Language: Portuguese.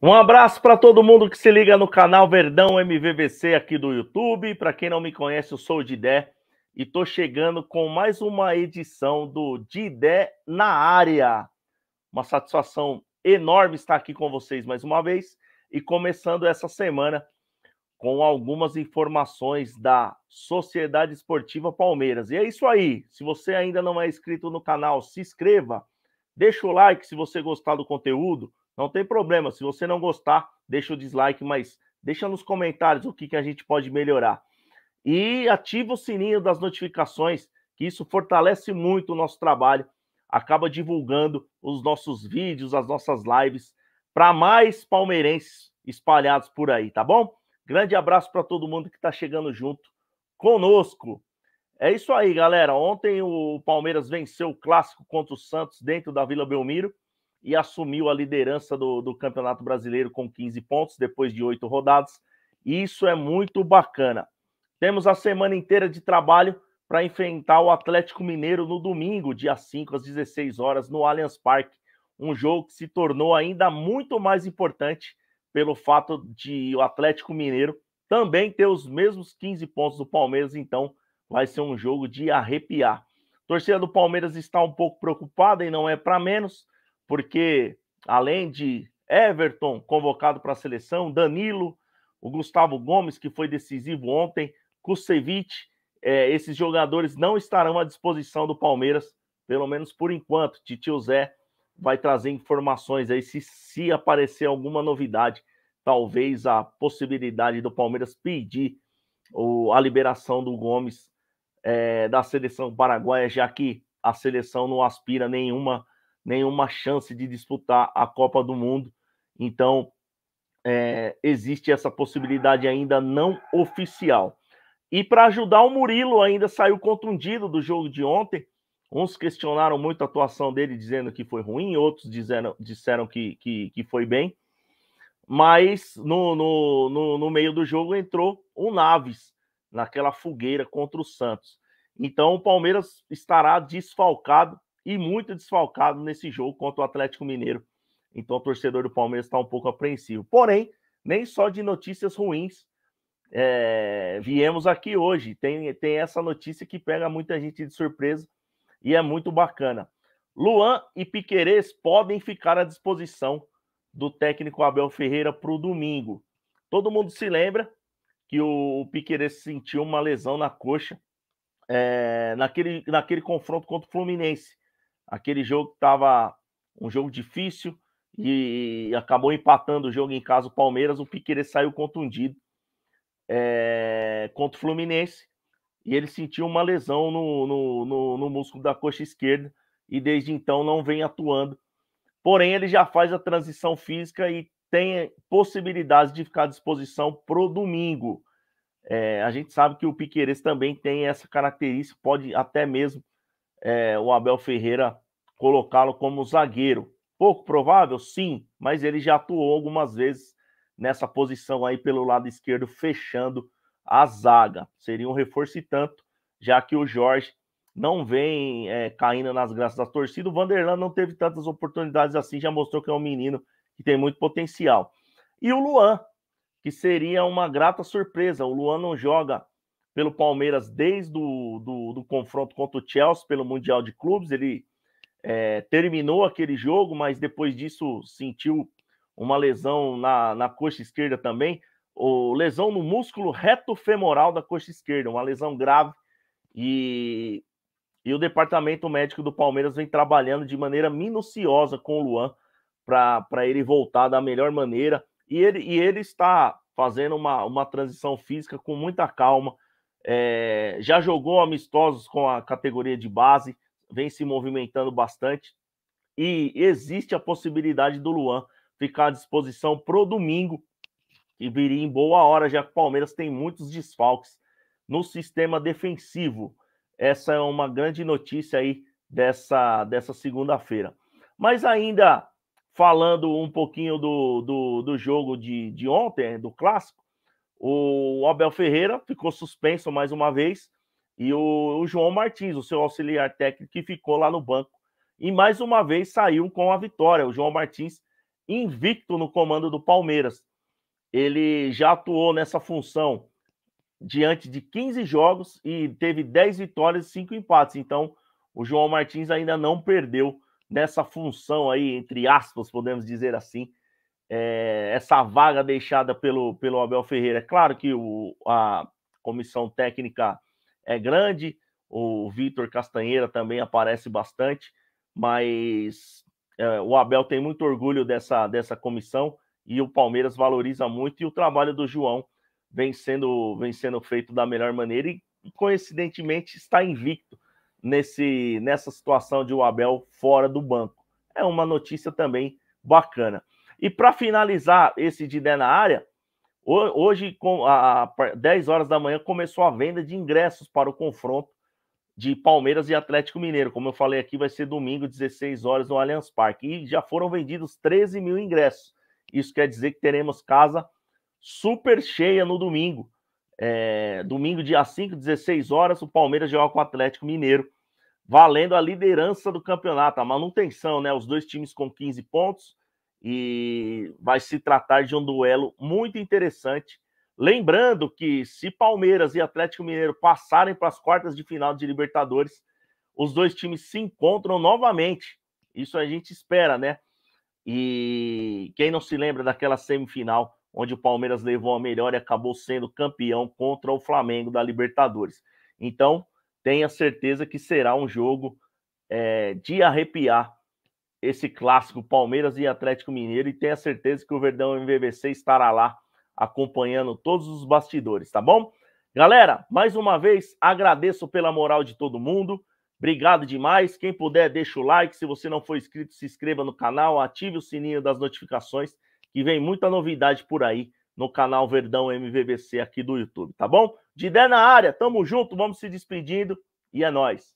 Um abraço para todo mundo que se liga no canal Verdão MVVC aqui do YouTube. Para quem não me conhece, eu sou o Didé e tô chegando com mais uma edição do Didé na área. Uma satisfação enorme estar aqui com vocês mais uma vez e começando essa semana com algumas informações da Sociedade Esportiva Palmeiras. E é isso aí. Se você ainda não é inscrito no canal, se inscreva, deixa o like se você gostar do conteúdo não tem problema, se você não gostar, deixa o dislike, mas deixa nos comentários o que, que a gente pode melhorar. E ativa o sininho das notificações, que isso fortalece muito o nosso trabalho, acaba divulgando os nossos vídeos, as nossas lives, para mais palmeirenses espalhados por aí, tá bom? Grande abraço para todo mundo que está chegando junto conosco. É isso aí, galera. Ontem o Palmeiras venceu o clássico contra o Santos dentro da Vila Belmiro e assumiu a liderança do, do Campeonato Brasileiro com 15 pontos, depois de oito rodadas. Isso é muito bacana. Temos a semana inteira de trabalho para enfrentar o Atlético Mineiro no domingo, dia 5 às 16 horas, no Allianz Parque. Um jogo que se tornou ainda muito mais importante pelo fato de o Atlético Mineiro também ter os mesmos 15 pontos do Palmeiras, então vai ser um jogo de arrepiar. A torcida do Palmeiras está um pouco preocupada e não é para menos porque além de Everton convocado para a seleção, Danilo, o Gustavo Gomes, que foi decisivo ontem, Kusevich, é, esses jogadores não estarão à disposição do Palmeiras, pelo menos por enquanto. Titio Zé vai trazer informações aí se, se aparecer alguma novidade, talvez a possibilidade do Palmeiras pedir o, a liberação do Gomes é, da seleção paraguaia, já que a seleção não aspira nenhuma nenhuma chance de disputar a Copa do Mundo. Então, é, existe essa possibilidade ainda não oficial. E para ajudar, o Murilo ainda saiu contundido do jogo de ontem. Uns questionaram muito a atuação dele, dizendo que foi ruim, outros disseram, disseram que, que, que foi bem. Mas no, no, no, no meio do jogo entrou o Naves, naquela fogueira contra o Santos. Então o Palmeiras estará desfalcado e muito desfalcado nesse jogo contra o Atlético Mineiro. Então, o torcedor do Palmeiras está um pouco apreensivo. Porém, nem só de notícias ruins é, viemos aqui hoje. Tem, tem essa notícia que pega muita gente de surpresa e é muito bacana. Luan e Piquerez podem ficar à disposição do técnico Abel Ferreira para o domingo. Todo mundo se lembra que o Piquerez sentiu uma lesão na coxa é, naquele, naquele confronto contra o Fluminense. Aquele jogo estava um jogo difícil e acabou empatando o jogo em casa o Palmeiras. O Piqueires saiu contundido é, contra o Fluminense e ele sentiu uma lesão no, no, no, no músculo da coxa esquerda e desde então não vem atuando. Porém, ele já faz a transição física e tem possibilidade de ficar à disposição pro domingo. É, a gente sabe que o Piqueires também tem essa característica, pode até mesmo é, o Abel Ferreira colocá-lo como zagueiro. Pouco provável, sim, mas ele já atuou algumas vezes nessa posição aí pelo lado esquerdo, fechando a zaga. Seria um reforço e tanto, já que o Jorge não vem é, caindo nas graças da torcida. O Vanderlan não teve tantas oportunidades assim, já mostrou que é um menino que tem muito potencial. E o Luan, que seria uma grata surpresa. O Luan não joga pelo Palmeiras desde o do, do confronto contra o Chelsea pelo Mundial de Clubes. Ele é, terminou aquele jogo, mas depois disso sentiu uma lesão na, na coxa esquerda também. O, lesão no músculo reto femoral da coxa esquerda, uma lesão grave. E, e o departamento médico do Palmeiras vem trabalhando de maneira minuciosa com o Luan para ele voltar da melhor maneira. E ele, e ele está fazendo uma, uma transição física com muita calma é, já jogou amistosos com a categoria de base, vem se movimentando bastante. E existe a possibilidade do Luan ficar à disposição pro domingo e viria em boa hora, já que o Palmeiras tem muitos desfalques no sistema defensivo. Essa é uma grande notícia aí dessa, dessa segunda-feira. Mas ainda falando um pouquinho do, do, do jogo de, de ontem, do clássico, o Abel Ferreira ficou suspenso mais uma vez. E o, o João Martins, o seu auxiliar técnico, que ficou lá no banco. E mais uma vez saiu com a vitória. O João Martins, invicto no comando do Palmeiras. Ele já atuou nessa função diante de 15 jogos e teve 10 vitórias e 5 empates. Então, o João Martins ainda não perdeu nessa função aí, entre aspas, podemos dizer assim, é, essa vaga deixada pelo, pelo Abel Ferreira. É claro que o, a comissão técnica é grande, o Vitor Castanheira também aparece bastante, mas é, o Abel tem muito orgulho dessa, dessa comissão e o Palmeiras valoriza muito, e o trabalho do João vem sendo, vem sendo feito da melhor maneira e, coincidentemente, está invicto nesse, nessa situação de o Abel fora do banco. É uma notícia também bacana. E para finalizar esse de ideia na área, hoje, com a 10 horas da manhã, começou a venda de ingressos para o confronto de Palmeiras e Atlético Mineiro. Como eu falei aqui, vai ser domingo, 16 horas, no Allianz Parque. E já foram vendidos 13 mil ingressos. Isso quer dizer que teremos casa super cheia no domingo. É, domingo, dia 5, 16 horas, o Palmeiras joga com o Atlético Mineiro, valendo a liderança do campeonato, a manutenção, né? Os dois times com 15 pontos e vai se tratar de um duelo muito interessante. Lembrando que se Palmeiras e Atlético Mineiro passarem para as quartas de final de Libertadores, os dois times se encontram novamente. Isso a gente espera, né? E quem não se lembra daquela semifinal onde o Palmeiras levou a melhor e acabou sendo campeão contra o Flamengo da Libertadores. Então, tenha certeza que será um jogo é, de arrepiar esse clássico Palmeiras e Atlético Mineiro e tenha certeza que o Verdão MVBC estará lá acompanhando todos os bastidores, tá bom? Galera, mais uma vez agradeço pela moral de todo mundo. Obrigado demais. Quem puder, deixa o like. Se você não for inscrito, se inscreva no canal, ative o sininho das notificações, que vem muita novidade por aí no canal Verdão MVBC aqui do YouTube, tá bom? De ideia na área, tamo junto, vamos se despedindo e é nós.